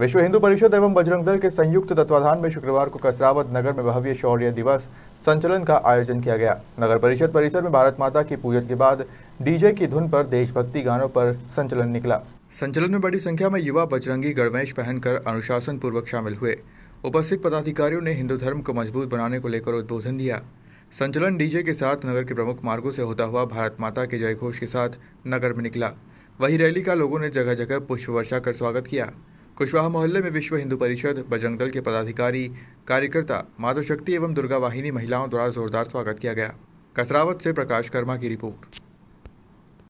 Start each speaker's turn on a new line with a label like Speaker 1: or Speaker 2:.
Speaker 1: विश्व हिंदू परिषद एवं बजरंग दल के संयुक्त तत्वाधान में शुक्रवार को कसरावत नगर में भव्य शौर्य दिवस संचलन का आयोजन किया गया नगर परिषद परिसर में भारत माता की पूजन के बाद डीजे की धुन पर देशभक्ति गानों पर संचलन निकला संचलन में बड़ी संख्या में युवा बजरंगी गणवेश पहनकर अनुशासन पूर्वक शामिल हुए उपस्थित पदाधिकारियों ने हिंदू धर्म को मजबूत बनाने को लेकर उद्बोधन दिया संचलन डीजे के साथ नगर के प्रमुख मार्गों से होता हुआ भारत माता के जयघोष के साथ नगर में निकला वही रैली का लोगों ने जगह जगह पुष्प वर्षा कर स्वागत किया कुशवाहा मोहल्ले में विश्व हिंदू परिषद बजरंग दल के पदाधिकारी कार्यकर्ता माधव शक्ति एवं दुर्गा वाहिनी महिलाओं द्वारा जोरदार स्वागत किया गया कसरावत से प्रकाश कर्मा की रिपोर्ट